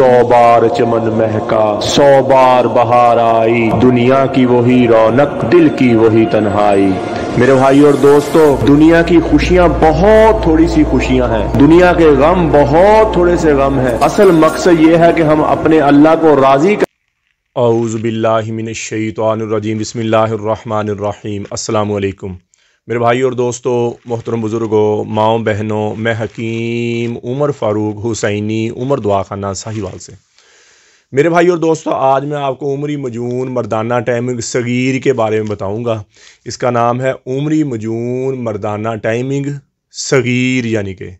सौ बार चमन महका सौ बार बहार आई दुनिया की वही रौनक दिल की वही तन्हाई मेरे भाई और दोस्तों दुनिया की खुशियाँ बहुत थोड़ी सी खुशियाँ हैं दुनिया के गम बहुत थोड़े से गम हैं असल मकसद ये है कि हम अपने अल्लाह को राजी कर अउज़बिल्लिमिनशैतरजीम बसमीम अल्लाम मेरे भाई और दोस्तों मोहतरम बुज़ुर्गों माओ बहनों मैं हकीम उमर फ़ारूक हुसैनी उमर दुआ खाना साहिवाल से मेरे भाई और दोस्तों आज मैं आपको उमरी मजून मर्दाना टाइमिंग सगीर के बारे में बताऊंगा इसका नाम है उमरी मजून मर्दाना टाइमिंग सगीर यानी के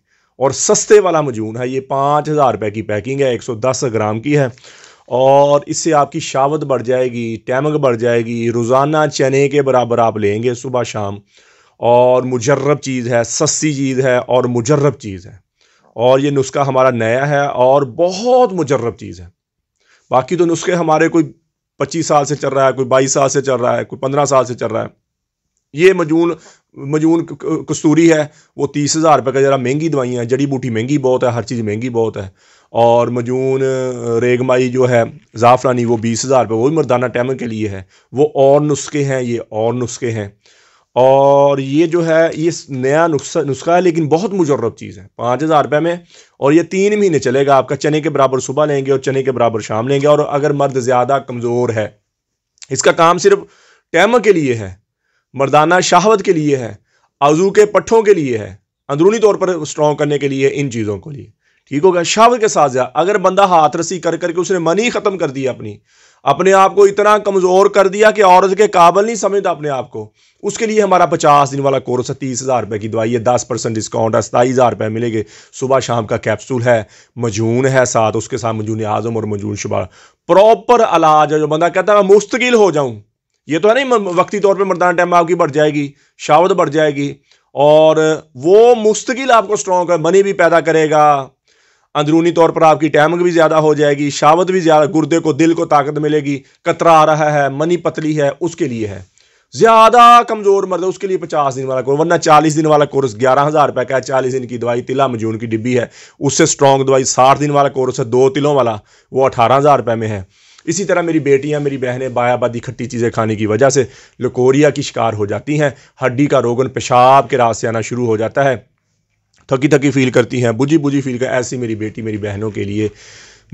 और सस्ते वाला मजून है ये पाँच हज़ार रुपये की पैकिंग है एक सौ दस ग्राम की है और इससे आपकी शावत बढ़ जाएगी टैमक बढ़ जाएगी रोज़ाना चने के बराबर आप लेंगे सुबह शाम और मुजरब चीज़ है सस्ती चीज़ है और मुजरब चीज़ है और ये नुस्खा हमारा नया है और बहुत मुजरब चीज़ है बाकी तो नुस्खे हमारे कोई पच्चीस साल से चल रहा है कोई बाईस साल से चल रहा है कोई पंद्रह साल से चल रहा है ये मजून मजून कस्तूरी है वो तीस हज़ार रुपये का ज़रा महंगी दवाइयाँ जड़ी बूटी महंगी बहुत है हर चीज़ महंगी बहुत है और मजून रेगमाई जो है ज़ाफ़रानी वो बीस हज़ार रुपये वो भी मरदाना टैमर के लिए है वो और नुस्खे हैं ये और नुस्खे हैं और ये जो है ये नया नुस्खा नुस्खा है लेकिन बहुत मुजरब चीज़ है पाँच हज़ार रुपये में और ये तीन महीने चलेगा आपका चने के बराबर सुबह लेंगे और चने के बराबर शाम लेंगे और अगर मर्द ज़्यादा कमज़ोर है इसका काम सिर्फ टैम के लिए है मर्दाना शहावत के लिए है आजू के पट्ठों के लिए है अंदरूनी तौर पर स्ट्रॉन्ग करने के लिए इन चीज़ों के लिए ठीक हो गया के साथ जा अगर बंदा हाथ रसी कर करके उसने मन ही ख़त्म कर दिया अपनी अपने आप को इतना कमज़ोर कर दिया कि औरत के काबल नहीं समझता अपने आप को उसके लिए हमारा पचास दिन वाला कोर्स है तीस हज़ार रुपये की दवाई है दस परसेंट डिस्काउंट है सताईस हज़ार रुपये मिलेंगे सुबह शाम का कैप्सूल है मजून है साथ उसके साथ मजून आज़म और मजून शुबा प्रॉपर इलाज है जो बंदा कहता है मैं मुस्तकिल हो जाऊँ ये तो है नहीं वक्ती तौर पर मरदाना टाइम आपकी बढ़ जाएगी शावत बढ़ जाएगी और वो मुस्तकिल आपको स्ट्रॉन्ग है मनी भी पैदा करेगा अंदरूनी तौर पर आपकी टैमक भी ज़्यादा हो जाएगी शावत भी ज़्यादा गुर्दे को दिल को ताकत मिलेगी कतरा आ रहा है मनी पतली है उसके लिए है ज़्यादा कमज़ोर मर्द उसके लिए पचास दिन वाला कोर्स वरना चालीस दिन वाला कोर्स ग्यारह हज़ार रुपये का है चालीस दिन की दवाई तिला मजून की डिब्बी है उससे स्ट्रॉन्ग दवाई साठ दिन वाला कोर्स है दो तिलों वाला वो अठारह हज़ार रुपये में है इसी तरह मेरी बेटियां मेरी बहनें बायाबादी खट्टी चीज़ें खाने की वजह से लकोरिया की शिकार हो जाती हैं हड्डी का रोगन पेशाब के रास्ते आना शुरू हो जाता है थकी थकी फील करती हैं बुझी बुझी फील कर ऐसी मेरी बेटी मेरी बहनों के लिए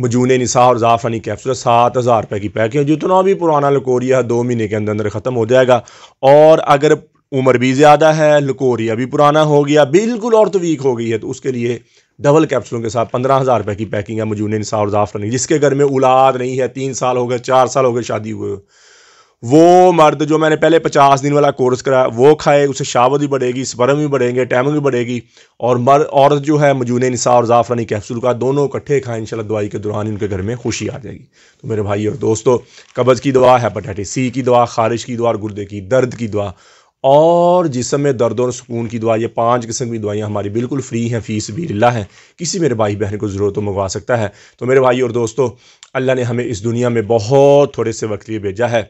मजून नसा और ज़ाफ़ानी कैप्सूल सात हज़ार रुपये की पैक है जितना भी पुराना लकोरिया दो महीने के अंदर अंदर ख़त्म हो जाएगा और अगर उम्र भी ज़्यादा है लकोरिया भी पुराना हो गया बिल्कुल और तो वीक हो गई है तो उसके लिए डबल कैप्सूलों के साथ पंद्रह हज़ार रुपये की पैकिंग है मजून निसाह और ज़ाफ़रानी जिसके घर में औलाद नहीं है तीन साल हो गए चार साल हो गए शादी हुए वो मर्द जो मैंने पहले पचास दिन वाला कोर्स कराया वो खाए उसे शावत भी बढ़ेगी स्वरम भी बढ़ेंगे टैमन भी बढ़ेगी और मर औरत जो है मजून निसा और ज़ाफ़रानी कैप्सूल का दोनों इकट्ठे खाएं इंशाल्लाह दवाई के दौरान उनके घर में खुशी आ जाएगी तो मेरे भाई और दोस्तों कब्ज़ की दवा हेपाटाइटिस सी की दवा खारिश की दवा और गुर्दे की दर्द की दवा और जिसम में दर्द और सुकून की दवा ये पांच किस्म की दवाइयाँ हमारी बिल्कुल फ्री हैं फीस भी ला है किसी मेरे भाई बहन को ज़रूरत तो मंगवा सकता है तो मेरे भाई और दोस्तों अल्लाह ने हमें इस दुनिया में बहुत थोड़े से वक्त लिए भेजा है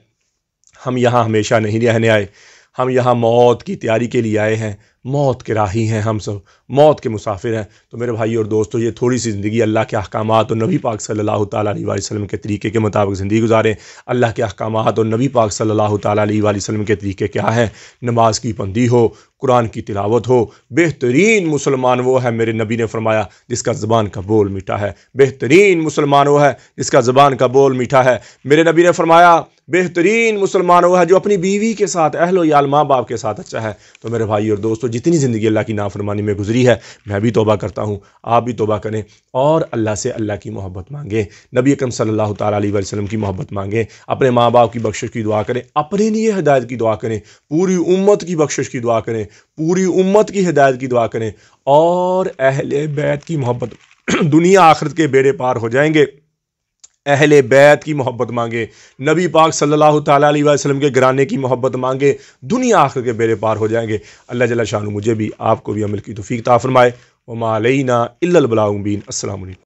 हम यहाँ हमेशा नहीं रहने आए हम यहाँ मौत की तैयारी के लिए आए हैं मौत के राही हैं हम सब मौत के मुसाफिर हैं तो मेरे भाई और दोस्तों तो ये थोड़ी सी ज़िंदगी अल्लाह के अहकाम और नबी पाक सल्लल्लाहु अलैहि वसल्लम के तरीके के मुताबिक ज़िंदगी गुजारें अल्लाह के अहकाम और नबी पाक सल्लल्लाहु अलैहि वसल्लम के तरीके क्या हैं नमाज की बंदी हो कुरान की तिलावत हो बेहतरीन मुसलमान वो है मेरे नबी ने फरमाया जिसका ज़बान का बोल मीठा है बेहतरीन मुसलमान वो है जिसका ज़बान का बोल मीठा है मेरे नबी ने फरमाया बेहतरीन मुसलमान वो है जो अपनी बीवी के साथ अहलो याल माँ बाप के साथ अच्छा है तो मेरे भाई और दोस्तों जितनी ज़िंदगी अल्लाह की नाफरमानी में गुजरी है मैं भी तोबा करता हूँ आप भी तोबा करें और अल्लाह से अल्लाह की मोहब्बत मांगें नबी अकरम सल्ला अलैहि की मोहब्बत मांगें अपने माँ बाप की बख्शिश की दुआ करें अपने लिए हदायत की दुआ करें पूरी उम्मत की बख्शिश की दुआ करें पूरी उम्मत की हदायत की दुआ करें और अहल बैत की मोहब्बत दुनिया आखिरत के बेड़े पार हो जाएंगे अहल बैत की मोहब्बत मांगे नबी पाक सल्लल्लाहु अलैहि वसल्लम के घराने की मोहब्बत मांगे दुनिया आखिर के बेरे पार हो जाएंगे अल्लाह जला शाह मुझे भी आपको भी अमल की तोफ़ी ताफ़रमाए वमालना इलाबलाउबीन असल